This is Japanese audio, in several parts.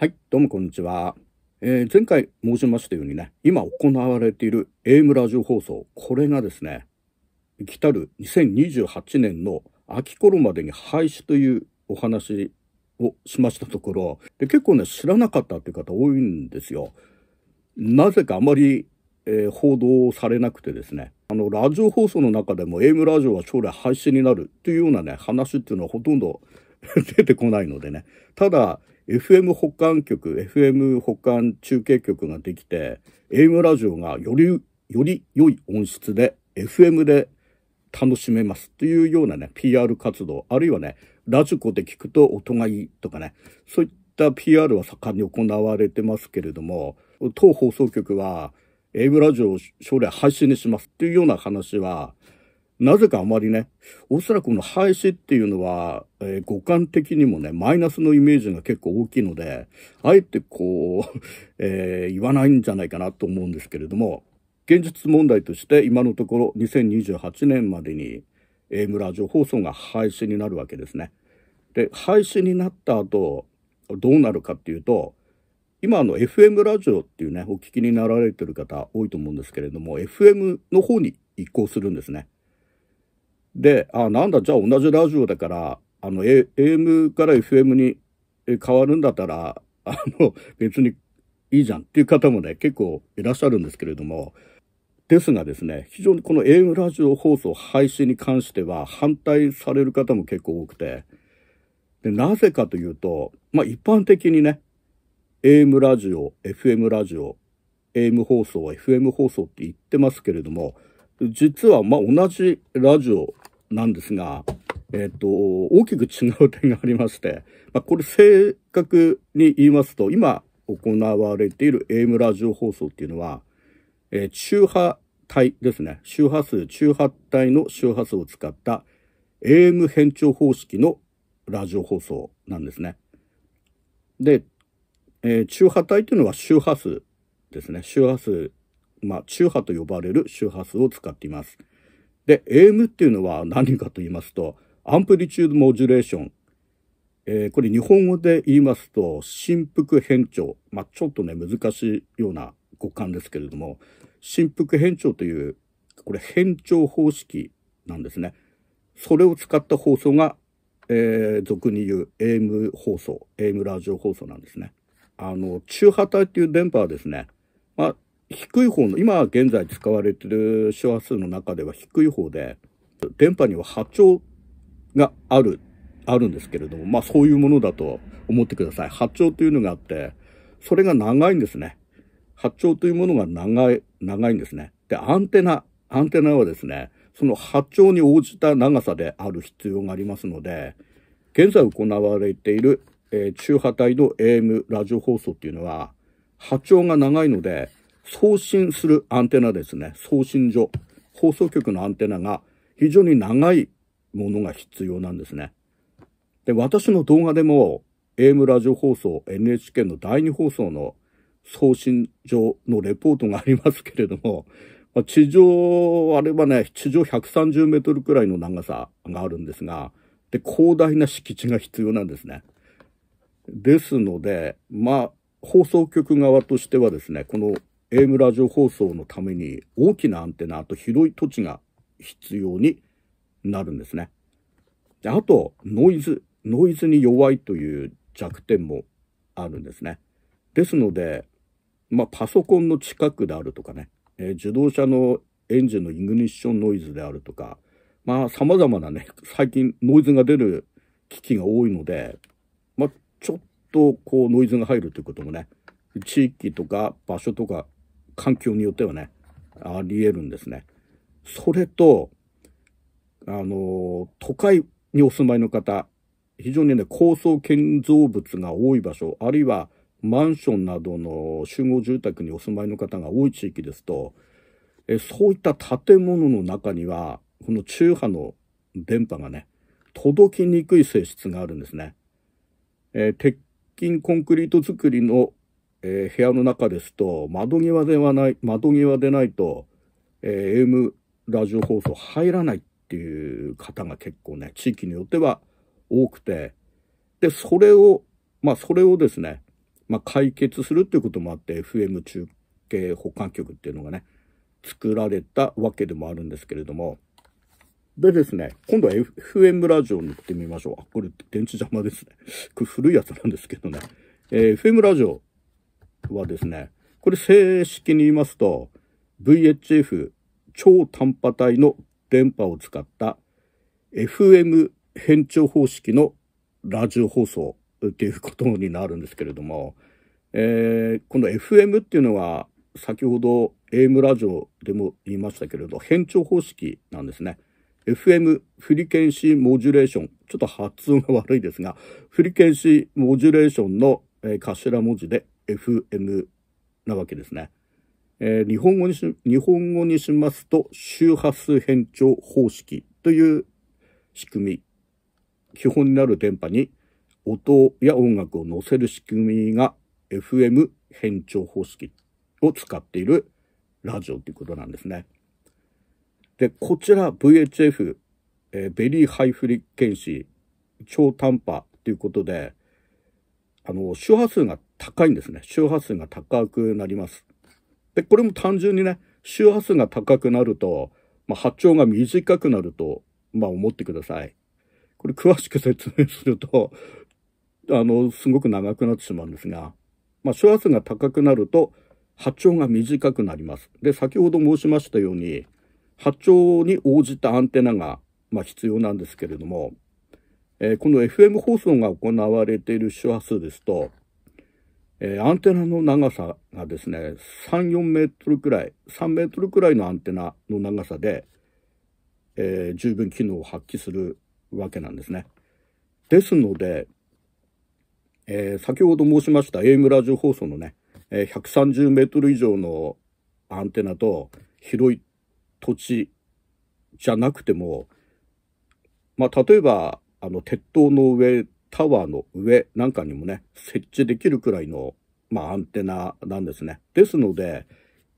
はい、どうもこんにちは。えー、前回申しましたようにね、今行われている AM ラジオ放送、これがですね、来たる2028年の秋頃までに廃止というお話をしましたところ、で結構ね、知らなかったっていう方多いんですよ。なぜかあまり、えー、報道されなくてですね、あの、ラジオ放送の中でも AM ラジオは将来廃止になるっていうようなね、話っていうのはほとんど 出てこないのでね。ただ、FM 保管局、FM 保管中継局ができて、AM ラジオがより、より良い音質で、FM で楽しめますというようなね、PR 活動、あるいはね、ラジコで聞くと音がいいとかね、そういった PR は盛んに行われてますけれども、当放送局は、AM ラジオを将来配信にしますっていうような話は、なぜかあまりね、おそらくこの廃止っていうのは、えー、五感的にもね、マイナスのイメージが結構大きいので、あえてこう、えー、言わないんじゃないかなと思うんですけれども、現実問題として今のところ2028年までに AM ラジオ放送が廃止になるわけですね。で、廃止になった後、どうなるかっていうと、今あの FM ラジオっていうね、お聞きになられてる方多いと思うんですけれども、FM の方に移行するんですね。で、あ、なんだ、じゃあ同じラジオだから、あの、A、AM から FM に変わるんだったら、あの、別にいいじゃんっていう方もね、結構いらっしゃるんですけれども、ですがですね、非常にこの AM ラジオ放送廃止に関しては反対される方も結構多くて、でなぜかというと、まあ一般的にね、AM ラジオ、FM ラジオ、AM 放送、FM 放送って言ってますけれども、実はまあ同じラジオなんですが、えっ、ー、と、大きく違う点がありまして、まあ、これ正確に言いますと、今行われている AM ラジオ放送っていうのは、えー、中波帯ですね。周波数、中波帯の周波数を使った AM 変調方式のラジオ放送なんですね。で、えー、中波帯というのは周波数ですね。周波数、まあ、中波と呼ばれる周波数を使っています。で AM っていうのは何かと言いますとアンプリチュードモジュレーション、えー、これ日本語で言いますと振幅変調、まあ、ちょっとね難しいような語感ですけれども振幅変調というこれ変調方式なんですね。それを使った放送が、えー、俗に言う AM 放送、AM ラジオ放送なんですね。あの、中波帯っていう電波はですね、まあ、低い方の、今現在使われてる周波数の中では低い方で、電波には波長がある、あるんですけれども、まあそういうものだと思ってください。波長というのがあって、それが長いんですね。波長というものが長い、長いんですね。で、アンテナ、アンテナはですね、その波長に応じた長さである必要がありますので、現在行われている、えー、中波帯の AM ラジオ放送っていうのは、波長が長いので、送信するアンテナですね。送信所。放送局のアンテナが非常に長いものが必要なんですね。で、私の動画でも AM ラジオ放送 NHK の第2放送の送信所のレポートがありますけれども、まあ、地上、あれはね、地上130メートルくらいの長さがあるんですが、で、広大な敷地が必要なんですね。ですので、まあ、放送局側としてはですね、この AM ラジオ放送のために大きなアンテナと広い土地が必要になるんですね。であと、ノイズ。ノイズに弱いという弱点もあるんですね。ですので、まあ、パソコンの近くであるとかね、えー、自動車のエンジンのイグニッションノイズであるとか、まあ、様々なね、最近ノイズが出る機器が多いので、まあ、ちょっとこうノイズが入るということもね、地域とか場所とか環境によってはね、あり得るんですね。それと、あの、都会にお住まいの方、非常にね、高層建造物が多い場所、あるいはマンションなどの集合住宅にお住まいの方が多い地域ですと、えそういった建物の中には、この中波の電波がね、届きにくい性質があるんですね。えー、鉄筋コンクリート作りのえー、部屋の中ですと、窓際ではない、窓際でないと、えー、AM ラジオ放送入らないっていう方が結構ね、地域によっては多くて、で、それを、まあ、それをですね、まあ、解決するっていうこともあって、FM 中継保管局っていうのがね、作られたわけでもあるんですけれども、でですね、今度は FM ラジオに行ってみましょう。あ、これ電池邪魔ですね。これ古いやつなんですけどね。えー、FM ラジオはですね、これ正式に言いますと、VHF 超短波帯の電波を使った FM 変調方式のラジオ放送っていうことになるんですけれども、えー、この FM っていうのは先ほど AM ラジオでも言いましたけれど変調方式なんですね。FM フリケンシーモジュレーションちょっと発音が悪いですがフリケンシーモジュレーションの頭文字で FM なわけですね。えー、日本語にし、日本語にしますと、周波数変調方式という仕組み、基本になる電波に音や音楽を乗せる仕組みが FM 変調方式を使っているラジオということなんですね。で、こちら VHF、えー、ベリーハイフリケンシー、超短波ということで、あの、周波数が高いんですね。周波数が高くなります。で、これも単純にね、周波数が高くなると、まあ、波長が短くなると、まあ、思ってください。これ詳しく説明すると、あの、すごく長くなってしまうんですが、まあ、周波数が高くなると、波長が短くなります。で、先ほど申しましたように、波長に応じたアンテナが、まあ、必要なんですけれども、えー、この FM 放送が行われている周波数ですと、えー、アンテナの長さがですね、3、4メートルくらい、3メートルくらいのアンテナの長さで、えー、十分機能を発揮するわけなんですね。ですので、えー、先ほど申しました AM ラジオ放送のね、えー、130メートル以上のアンテナと広い土地じゃなくても、まあ、例えばあの、鉄塔の上、タワーの上なんかにもね、設置できるくらいの、まあ、アンテナなんですね。ですので、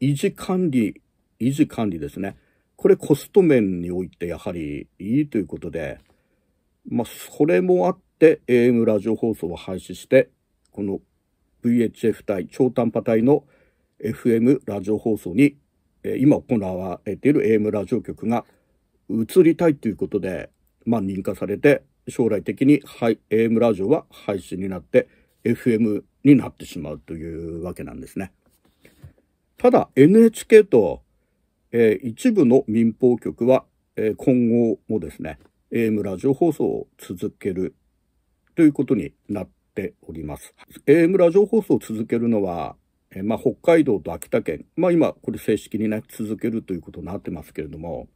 維持管理、維持管理ですね。これコスト面においてやはりいいということで、まあ、それもあって AM ラジオ放送を廃止して、この VHF 帯、超短波帯の FM ラジオ放送に、え今行われている AM ラジオ局が移りたいということで、まあ、認可されて、将来的に、はい、AM ラジオは配信になって、FM になってしまうというわけなんですね。ただ、NHK と、えー、一部の民放局は、えー、今後もですね、AM ラジオ放送を続けるということになっております。AM ラジオ放送を続けるのは、えー、まあ、北海道と秋田県、まあ今、これ正式にね、続けるということになってますけれども、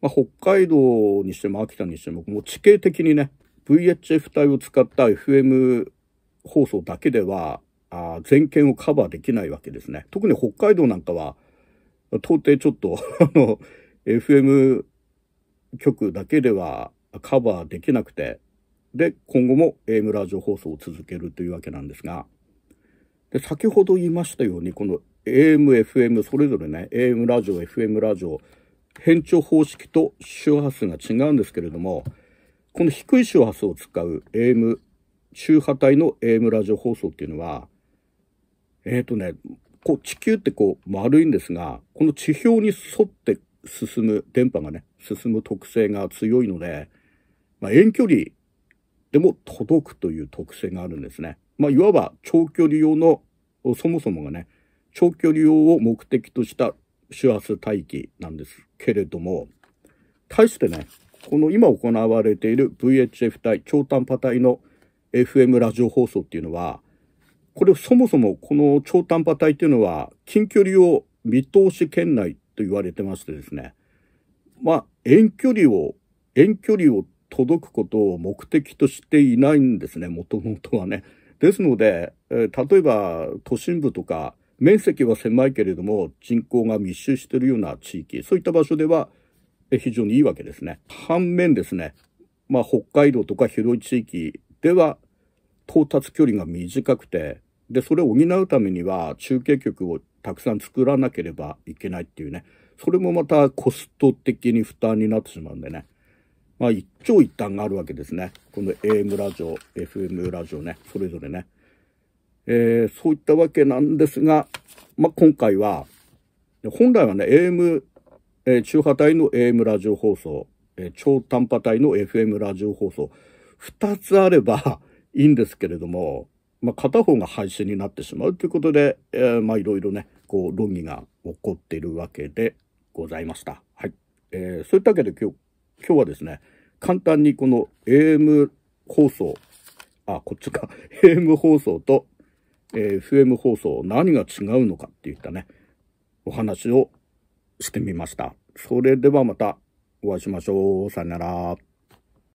まあ、北海道にしても秋田にしても、もう地形的にね、VHF 帯を使った FM 放送だけでは、あ全県をカバーできないわけですね。特に北海道なんかは、到底ちょっと あの、FM 局だけではカバーできなくて、で、今後も AM ラジオ放送を続けるというわけなんですが、で、先ほど言いましたように、この AM、FM、それぞれね、AM ラジオ、FM ラジオ、変調方式と周波数が違うんですけれども、この低い周波数を使う AM、周波帯の AM ラジオ放送っていうのは、えっ、ー、とね、こう地球ってこう丸いんですが、この地表に沿って進む電波がね、進む特性が強いので、まあ、遠距離でも届くという特性があるんですね。まあ、いわば長距離用の、そもそもがね、長距離用を目的とした周波数帯域なんですけれども、対してね、この今行われている VHF 帯、超短波帯の FM ラジオ放送っていうのは、これそもそもこの超短波帯っていうのは、近距離を見通し圏内と言われてましてですね、まあ、遠距離を、遠距離を届くことを目的としていないんですね、もともとはね。ですので、えー、例えば都心部とか面積は狭いけれども人口が密集しているような地域、そういった場所では非常にいいわけですね。反面ですね、まあ、北海道とか広い地域では到達距離が短くて、で、それを補うためには中継局をたくさん作らなければいけないっていうね、それもまたコスト的に負担になってしまうんでね。まあ、一長一短があるわけですね。この AM ラジオ、FM ラジオね、それぞれね。えー、そういったわけなんですが、まあ、今回は、本来はね、AM、えー、中波帯の AM ラジオ放送、えー、超短波帯の FM ラジオ放送、二つあれば いいんですけれども、まあ、片方が廃止になってしまうということで、えー、まあ、いろいろね、こう、論議が起こっているわけでございました。はい。えー、そういったわけで今日、今日はですね、簡単にこの AM 放送、あ、こっちか、AM 放送とえー、FM 放送何が違うのかっていったね、お話をしてみました。それではまたお会いしましょう。さよなら。